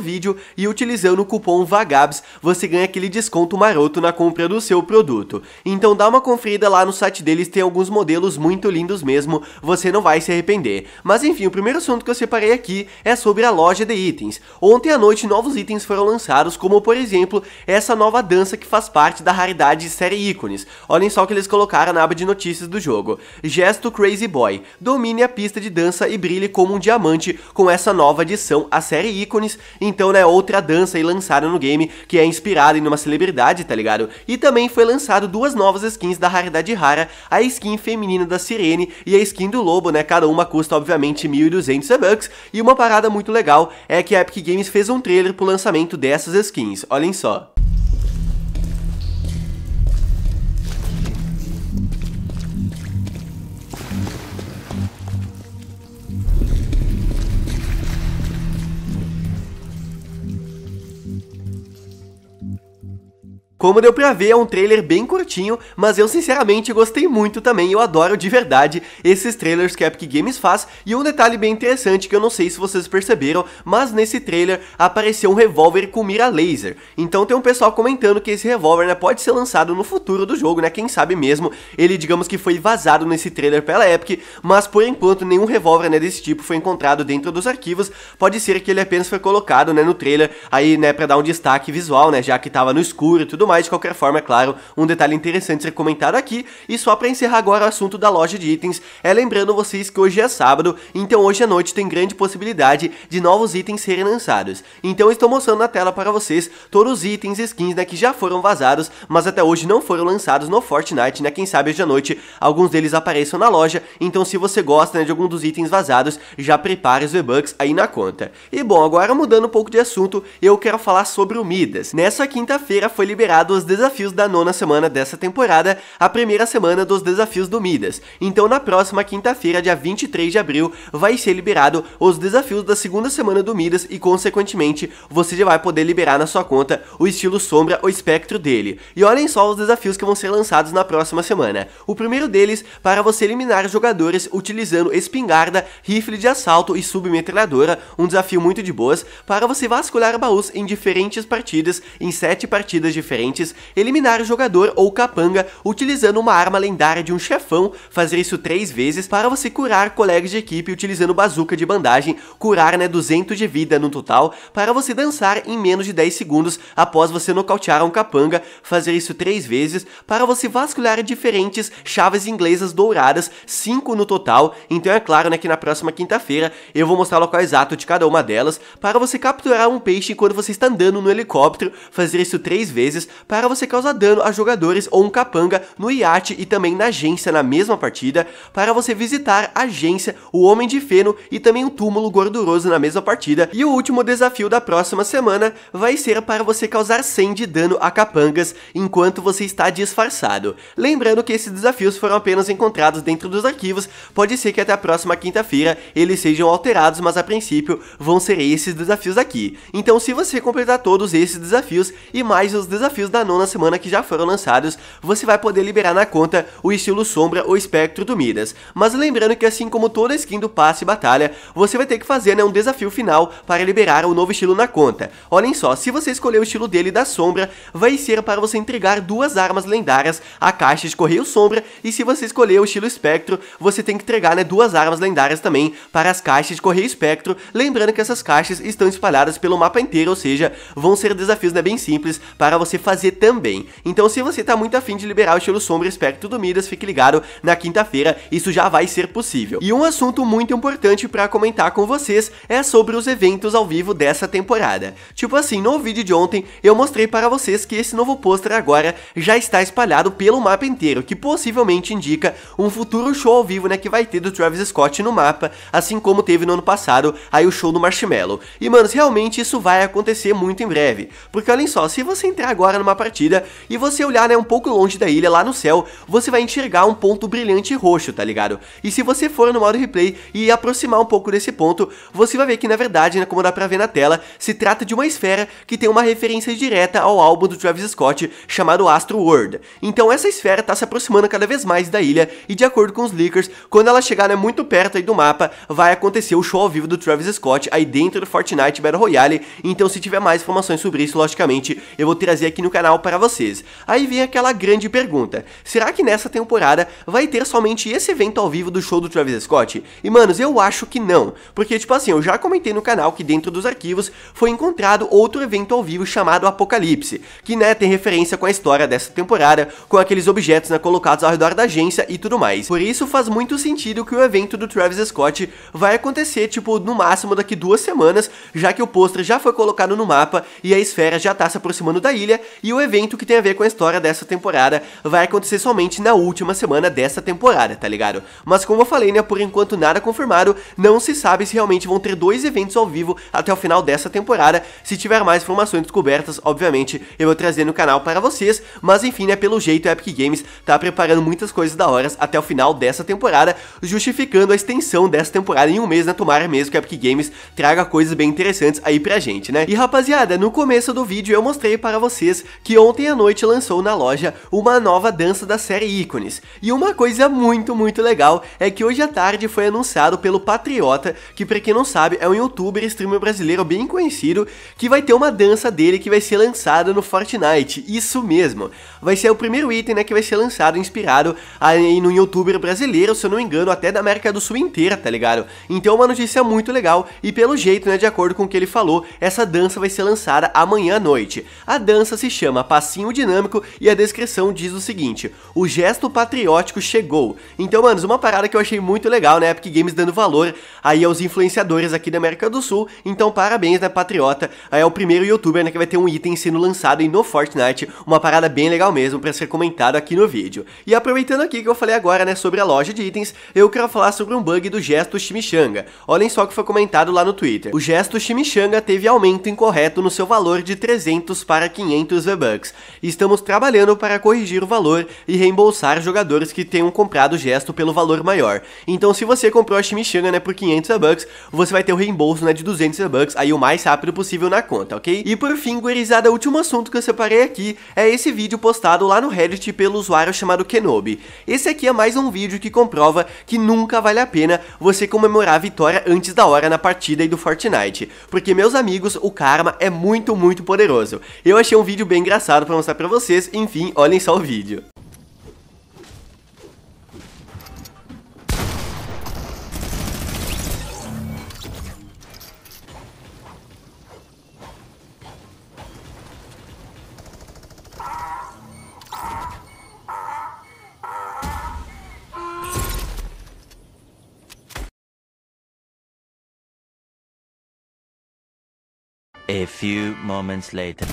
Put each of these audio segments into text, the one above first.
vídeo e utilizando o cupom VAGABS você ganha aquele desconto maroto na compra do seu produto. Então dá uma conferida lá no site deles, tem alguns modelos muito lindos mesmo, você não vai se arrepender. Mas enfim, o primeiro assunto que eu separei aqui é sobre a loja de itens. Ontem à noite novos itens foram lançados, como por exemplo essa nova dança que faz parte da raridade série ícones. Olhem só o que eles colocaram na aba de notícias do jogo. Gesto Crazy Boy. Domine a pista de dança e brilhe como um diamante com essa nova adição à série ícones. Em então, né, outra dança aí lançada no game, que é inspirada em uma celebridade, tá ligado? E também foi lançado duas novas skins da raridade rara, a skin feminina da Sirene e a skin do Lobo, né, cada uma custa obviamente 1.200 bucks. E uma parada muito legal é que a Epic Games fez um trailer pro lançamento dessas skins, olhem só. Como deu pra ver, é um trailer bem curtinho, mas eu sinceramente gostei muito também, eu adoro de verdade esses trailers que a Epic Games faz, e um detalhe bem interessante que eu não sei se vocês perceberam, mas nesse trailer apareceu um revólver com mira laser, então tem um pessoal comentando que esse revólver né, pode ser lançado no futuro do jogo, né, quem sabe mesmo, ele digamos que foi vazado nesse trailer pela Epic, mas por enquanto nenhum revólver né, desse tipo foi encontrado dentro dos arquivos, pode ser que ele apenas foi colocado né, no trailer aí né, pra dar um destaque visual, né, já que tava no escuro e tudo de qualquer forma, é claro, um detalhe interessante ser comentado aqui. E só para encerrar agora o assunto da loja de itens, é lembrando vocês que hoje é sábado, então hoje à noite tem grande possibilidade de novos itens serem lançados. Então estou mostrando na tela para vocês todos os itens e skins né, que já foram vazados, mas até hoje não foram lançados no Fortnite, né? Quem sabe hoje à noite alguns deles apareçam na loja, então se você gosta né, de algum dos itens vazados, já prepare os V-Bucks aí na conta. E bom, agora mudando um pouco de assunto, eu quero falar sobre o Midas. Nessa quinta-feira foi liberado os desafios da nona semana dessa temporada, a primeira semana dos desafios do Midas. Então na próxima quinta-feira, dia 23 de abril, vai ser liberado os desafios da segunda semana do Midas e consequentemente você já vai poder liberar na sua conta o estilo sombra ou espectro dele. E olhem só os desafios que vão ser lançados na próxima semana. O primeiro deles para você eliminar jogadores utilizando espingarda, rifle de assalto e submetralhadora, um desafio muito de boas para você vasculhar baús em diferentes partidas, em sete partidas diferentes eliminar o jogador ou capanga utilizando uma arma lendária de um chefão, fazer isso três vezes para você curar colegas de equipe utilizando bazuca de bandagem, curar né 200 de vida no total, para você dançar em menos de 10 segundos após você nocautear um capanga, fazer isso três vezes para você vasculhar diferentes chaves inglesas douradas, 5 no total, então é claro né, que na próxima quinta-feira eu vou mostrar o local exato de cada uma delas, para você capturar um peixe quando você está andando no helicóptero, fazer isso três vezes para você causar dano a jogadores ou um capanga no iate e também na agência na mesma partida, para você visitar a agência, o Homem de Feno e também o Túmulo Gorduroso na mesma partida. E o último desafio da próxima semana vai ser para você causar 100 de dano a capangas enquanto você está disfarçado. Lembrando que esses desafios foram apenas encontrados dentro dos arquivos, pode ser que até a próxima quinta-feira eles sejam alterados, mas a princípio vão ser esses desafios aqui. Então se você completar todos esses desafios e mais os desafios da nona semana que já foram lançados, você vai poder liberar na conta o estilo sombra ou espectro do Midas. Mas lembrando que assim como toda skin do passe e batalha, você vai ter que fazer né, um desafio final para liberar o novo estilo na conta. Olhem só, se você escolher o estilo dele da sombra, vai ser para você entregar duas armas lendárias, a caixa de correio sombra, e se você escolher o estilo espectro, você tem que entregar né, duas armas lendárias também para as caixas de correio espectro, lembrando que essas caixas estão espalhadas pelo mapa inteiro, ou seja, vão ser desafios né, bem simples para você fazer fazer também. Então se você tá muito afim de liberar o estilo sombra espectro do Midas, fique ligado, na quinta-feira isso já vai ser possível. E um assunto muito importante para comentar com vocês é sobre os eventos ao vivo dessa temporada. Tipo assim, no vídeo de ontem eu mostrei para vocês que esse novo pôster agora já está espalhado pelo mapa inteiro, que possivelmente indica um futuro show ao vivo né, que vai ter do Travis Scott no mapa, assim como teve no ano passado aí o show do Marshmallow. E mano, realmente isso vai acontecer muito em breve, porque olhem só, se você entrar agora numa uma partida e você olhar né, um pouco longe da ilha lá no céu, você vai enxergar um ponto brilhante roxo, tá ligado? E se você for no modo replay e aproximar um pouco desse ponto, você vai ver que na verdade, né, como dá pra ver na tela, se trata de uma esfera que tem uma referência direta ao álbum do Travis Scott chamado Astro World. Então essa esfera tá se aproximando cada vez mais da ilha e de acordo com os leakers, quando ela chegar né, muito perto aí do mapa, vai acontecer o show ao vivo do Travis Scott aí dentro do Fortnite Battle Royale, então se tiver mais informações sobre isso, logicamente, eu vou trazer aqui no canal para vocês. Aí vem aquela grande pergunta: será que nessa temporada vai ter somente esse evento ao vivo do show do Travis Scott? E manos, eu acho que não, porque tipo assim, eu já comentei no canal que dentro dos arquivos foi encontrado outro evento ao vivo chamado Apocalipse, que né, tem referência com a história dessa temporada, com aqueles objetos né, colocados ao redor da agência e tudo mais. Por isso faz muito sentido que o evento do Travis Scott vai acontecer tipo no máximo daqui duas semanas, já que o pôster já foi colocado no mapa e a esfera já tá se aproximando da ilha e o evento que tem a ver com a história dessa temporada vai acontecer somente na última semana dessa temporada, tá ligado? Mas como eu falei, né, por enquanto nada confirmado, não se sabe se realmente vão ter dois eventos ao vivo até o final dessa temporada. Se tiver mais informações descobertas, obviamente, eu vou trazer no canal para vocês, mas enfim, né, pelo jeito a Epic Games tá preparando muitas coisas da hora até o final dessa temporada, justificando a extensão dessa temporada em um mês, né, tomara mesmo que a Epic Games traga coisas bem interessantes aí pra gente, né? E rapaziada, no começo do vídeo eu mostrei para vocês que ontem à noite lançou na loja uma nova dança da série Ícones. E uma coisa muito, muito legal é que hoje à tarde foi anunciado pelo Patriota, que para quem não sabe é um youtuber streamer brasileiro bem conhecido, que vai ter uma dança dele que vai ser lançada no Fortnite. Isso mesmo. Vai ser o primeiro item né, que vai ser lançado inspirado aí no youtuber brasileiro, se eu não me engano, até da América do Sul inteira, tá ligado? Então é uma notícia muito legal e pelo jeito, né, de acordo com o que ele falou, essa dança vai ser lançada amanhã à noite. A dança se chama Passinho Dinâmico e a descrição diz o seguinte: O gesto patriótico chegou. Então, manos, uma parada que eu achei muito legal, né? Epic Games dando valor aí aos influenciadores aqui da América do Sul. Então, parabéns, né, Patriota? Aí é o primeiro youtuber né, que vai ter um item sendo lançado aí no Fortnite. Uma parada bem legal mesmo para ser comentado aqui no vídeo. E aproveitando aqui que eu falei agora, né, sobre a loja de itens, eu quero falar sobre um bug do gesto chimichanga. Olhem só o que foi comentado lá no Twitter. O gesto chimichanga teve aumento incorreto no seu valor de 300 para 500 The Bucks. Estamos trabalhando para corrigir o valor e reembolsar jogadores que tenham comprado o gesto pelo valor maior. Então se você comprou a chimichanga, né, por 500 The Bucks, você vai ter o reembolso, né, de 200 The Bucks, aí o mais rápido possível na conta, ok? E por fim, gurizada, o último assunto que eu separei aqui é esse vídeo postado lá no Reddit pelo usuário chamado Kenobi. Esse aqui é mais um vídeo que comprova que nunca vale a pena você comemorar a vitória antes da hora na partida e do Fortnite, porque meus amigos, o karma é muito, muito poderoso. Eu achei um vídeo bem engraçado pra mostrar pra vocês. Enfim, olhem só o vídeo. A few moments later.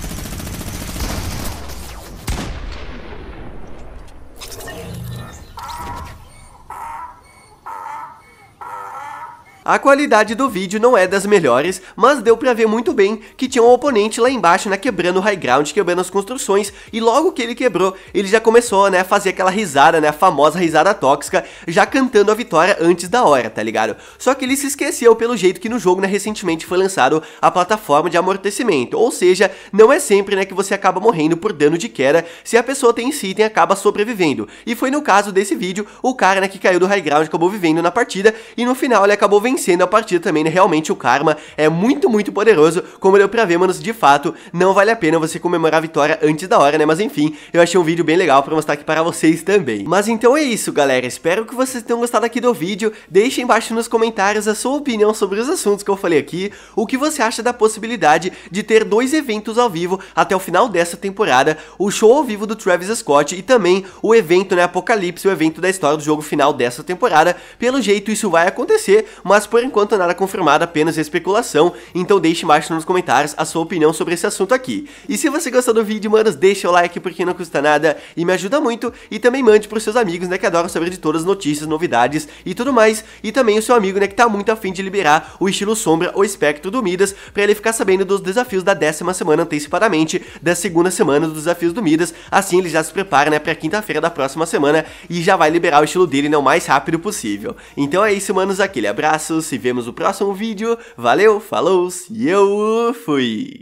A qualidade do vídeo não é das melhores, mas deu pra ver muito bem que tinha um oponente lá embaixo, né, quebrando o high ground, quebrando as construções, e logo que ele quebrou, ele já começou, né, a fazer aquela risada, né, a famosa risada tóxica, já cantando a vitória antes da hora, tá ligado? Só que ele se esqueceu pelo jeito que no jogo, né, recentemente foi lançado a plataforma de amortecimento, ou seja, não é sempre, né, que você acaba morrendo por dano de queda se a pessoa tem esse item acaba sobrevivendo, e foi no caso desse vídeo, o cara, né, que caiu do high ground acabou vivendo na partida, e no final ele acabou vencendo vencendo a partida também, né? realmente o karma é muito, muito poderoso, como deu pra ver, manos, de fato, não vale a pena você comemorar a vitória antes da hora, né, mas enfim, eu achei um vídeo bem legal pra mostrar aqui para vocês também. Mas então é isso, galera, espero que vocês tenham gostado aqui do vídeo, deixem embaixo nos comentários a sua opinião sobre os assuntos que eu falei aqui, o que você acha da possibilidade de ter dois eventos ao vivo até o final dessa temporada, o show ao vivo do Travis Scott e também o evento, né, Apocalipse, o evento da história do jogo final dessa temporada, pelo jeito isso vai acontecer, mas por enquanto nada confirmado, apenas especulação, então deixe embaixo nos comentários a sua opinião sobre esse assunto aqui. E se você gostou do vídeo, manos, deixa o like porque não custa nada e me ajuda muito, e também mande pros seus amigos, né, que adoram saber de todas as notícias, novidades e tudo mais, e também o seu amigo, né, que tá muito afim de liberar o estilo sombra ou espectro do Midas, pra ele ficar sabendo dos desafios da décima semana antecipadamente, da segunda semana dos desafios do Midas, assim ele já se prepara, né, pra quinta-feira da próxima semana e já vai liberar o estilo dele, né, o mais rápido possível. Então é isso, manos, aquele abraço, se vemos no próximo vídeo. Valeu, falou e eu fui!